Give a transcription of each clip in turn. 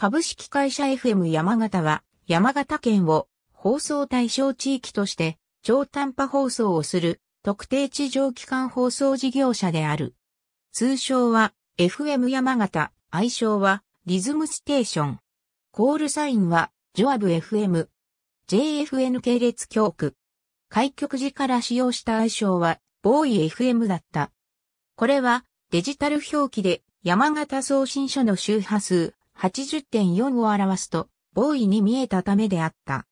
株式会社 FM 山形は、山形県を放送対象地域として、超短波放送をする特定地上機関放送事業者である。通称は FM 山形、愛称はリズムステーション。コールサインはジョアブ FM。JFN 系列教区。開局時から使用した愛称はボーイ FM だった。これはデジタル表記で山形送信所の周波数80.4を表すと、ボーイに見えたためであった。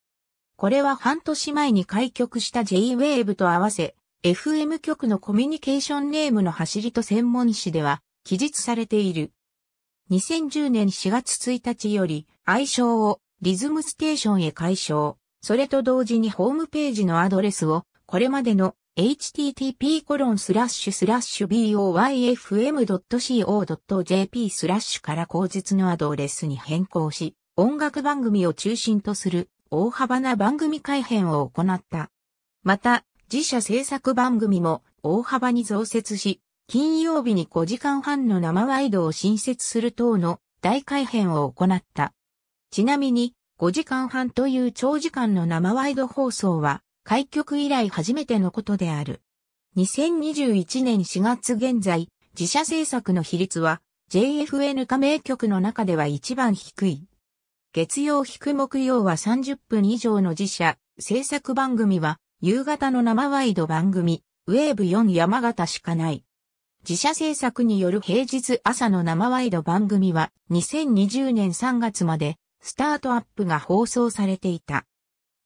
これは半年前に開局した J-Wave と合わせ、FM 局のコミュニケーションネームの走りと専門誌では記述されている。2010年4月1日より愛称をリズムステーションへ解消、それと同時にホームページのアドレスをこれまでの http://boyfm.co.jp スラッシュから口実のアドレスに変更し、音楽番組を中心とする大幅な番組改編を行った。また、自社制作番組も大幅に増設し、金曜日に5時間半の生ワイドを新設する等の大改編を行った。ちなみに、5時間半という長時間の生ワイド放送は、開局以来初めてのことである。2021年4月現在、自社制作の比率は JFN 加盟局の中では一番低い。月曜引く木曜は30分以上の自社、制作番組は夕方の生ワイド番組、ウェーブ4山形しかない。自社制作による平日朝の生ワイド番組は2020年3月までスタートアップが放送されていた。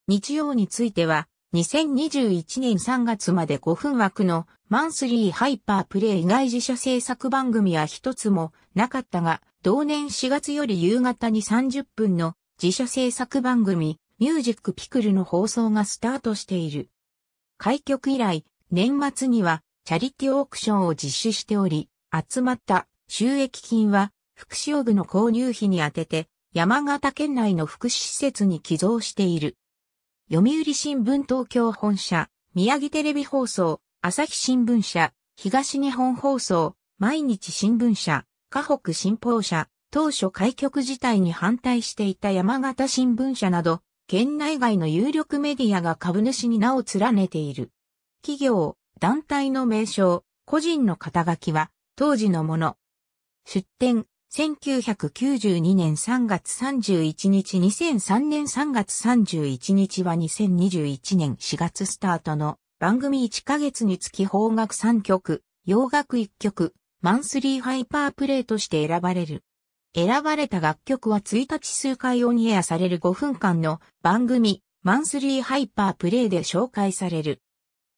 日曜については2021年3月まで5分枠のマンスリーハイパープレイ以外自社制作番組は一つもなかったが、同年4月より夕方に30分の自社制作番組ミュージックピクルの放送がスタートしている。開局以来、年末にはチャリティオークションを実施しており、集まった収益金は福祉用具の購入費に充てて、山形県内の福祉施設に寄贈している。読売新聞東京本社、宮城テレビ放送、朝日新聞社、東日本放送、毎日新聞社、河北新報社、当初開局自体に反対していた山形新聞社など、県内外の有力メディアが株主に名を連ねている。企業、団体の名称、個人の肩書きは、当時のもの。出展、1992年3月31日2003年3月31日は2021年4月スタートの番組1ヶ月につき邦楽3曲、洋楽1曲、マンスリーハイパープレイとして選ばれる。選ばれた楽曲は1日数回オンエアされる5分間の番組、マンスリーハイパープレイで紹介される。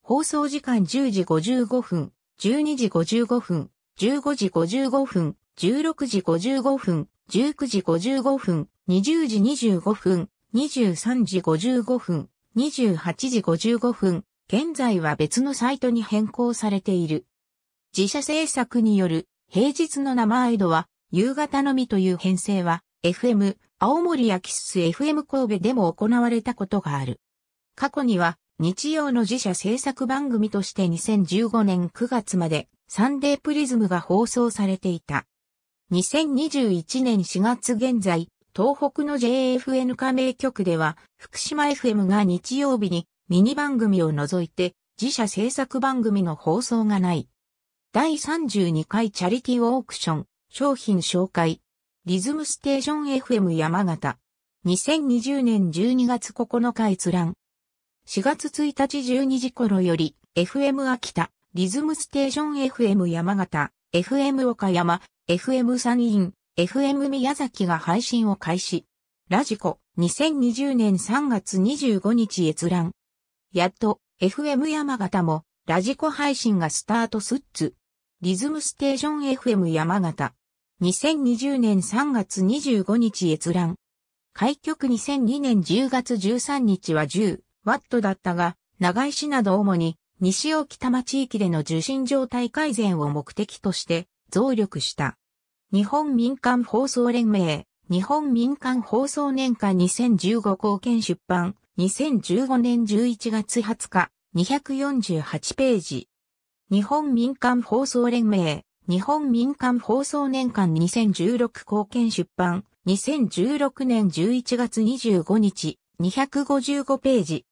放送時間10時55分、12時55分、15時55分、16時55分、19時55分、20時25分、23時55分、28時55分、現在は別のサイトに変更されている。自社制作による平日の生アイドは夕方のみという編成は FM、青森やキッス FM 神戸でも行われたことがある。過去には日曜の自社制作番組として2015年9月までサンデープリズムが放送されていた。2021年4月現在、東北の JFN 加盟局では、福島 FM が日曜日にミニ番組を除いて、自社制作番組の放送がない。第32回チャリティーオークション、商品紹介、リズムステーション FM 山形。2020年12月9日閲覧。4月1日12時頃より、FM 秋田、リズムステーション FM 山形。FM 岡山、FM 山陰、FM 宮崎が配信を開始。ラジコ、2020年3月25日閲覧。やっと、FM 山形も、ラジコ配信がスタートスッツ。リズムステーション FM 山形。2020年3月25日閲覧。開局2002年10月13日は 10W だったが、長井市など主に西沖多摩地域での受信状態改善を目的として増力した。日本民間放送連盟、日本民間放送年間2015貢献出版、2015年11月20日、248ページ。日本民間放送連盟、日本民間放送年間2016貢献出版、2016年11月25日、255ページ。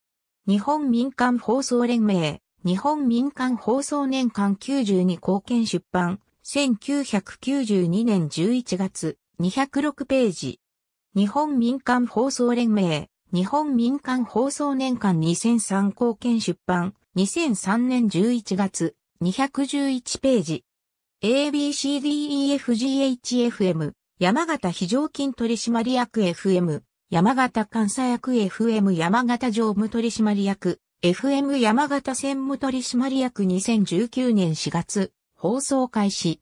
日本民間放送連盟、日本民間放送年間92貢献出版、1992年11月、206ページ。日本民間放送連盟、日本民間放送年間2003貢献出版、2003年11月、211ページ。ABCDEFGHFM、山形非常勤取締役 FM、山形監査役 FM 山形常務取締役 FM 山形専務取締役2019年4月、放送開始。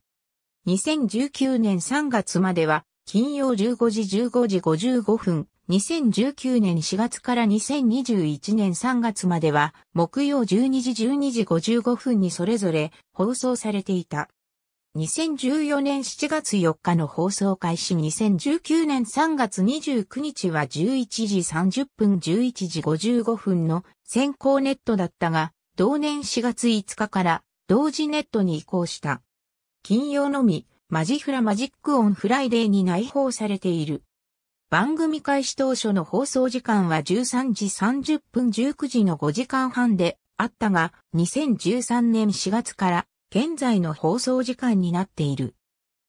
2019年3月までは、金曜15時15時55分、2019年4月から2021年3月までは、木曜12時12時55分にそれぞれ放送されていた。2014年7月4日の放送開始2019年3月29日は11時30分11時55分の先行ネットだったが、同年4月5日から同時ネットに移行した。金曜のみ、マジフラマジックオンフライデーに内包されている。番組開始当初の放送時間は13時30分19時の5時間半であったが、2013年4月から現在の放送時間になっている。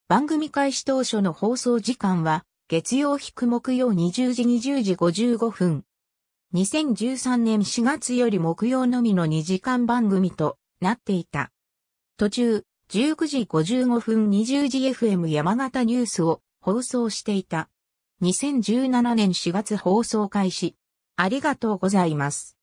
番組開始当初の放送時間は、月曜木曜20時20時55分。2013年4月より木曜のみの2時間番組となっていた。途中、19時55分20時 FM 山形ニュースを放送していた。2017年4月放送開始。ありがとうございます。